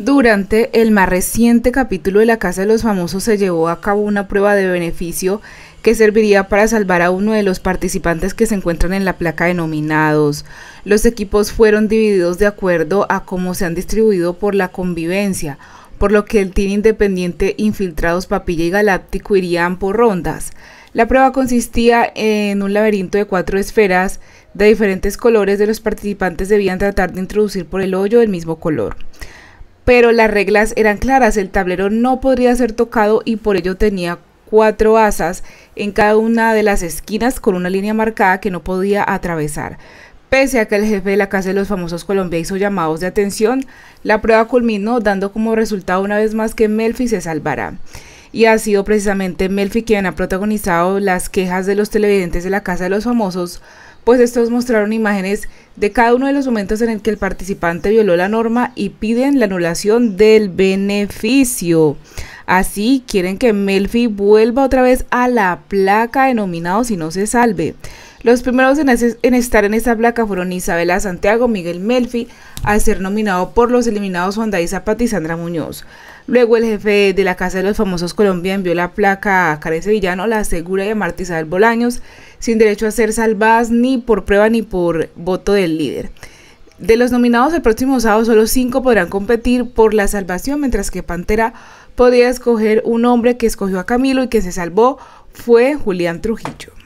Durante el más reciente capítulo de La Casa de los Famosos se llevó a cabo una prueba de beneficio que serviría para salvar a uno de los participantes que se encuentran en la placa de nominados. Los equipos fueron divididos de acuerdo a cómo se han distribuido por la convivencia, por lo que el team independiente Infiltrados Papilla y Galáctico irían por rondas. La prueba consistía en un laberinto de cuatro esferas de diferentes colores de los participantes debían tratar de introducir por el hoyo el mismo color pero las reglas eran claras, el tablero no podría ser tocado y por ello tenía cuatro asas en cada una de las esquinas con una línea marcada que no podía atravesar. Pese a que el jefe de la Casa de los Famosos Colombia hizo llamados de atención, la prueba culminó dando como resultado una vez más que Melfi se salvará. Y ha sido precisamente Melfi quien ha protagonizado las quejas de los televidentes de la Casa de los Famosos pues estos mostraron imágenes de cada uno de los momentos en el que el participante violó la norma y piden la anulación del beneficio. Así quieren que Melfi vuelva otra vez a la placa denominado si no se salve. Los primeros en, estar en esta placa fueron Isabela Santiago, Miguel Melfi, al ser nominado por los eliminados Juan David Zapata y Sandra Muñoz. Luego el jefe de la Casa de los Famosos Colombia envió la placa a Karen Sevillano, la asegura y a Marta Isabel Bolaños, sin derecho a ser salvadas ni por prueba ni por voto del líder. De los nominados el próximo sábado, solo cinco podrán competir por la salvación, mientras que Pantera podía escoger un hombre que escogió a Camilo y que se salvó fue Julián Trujillo.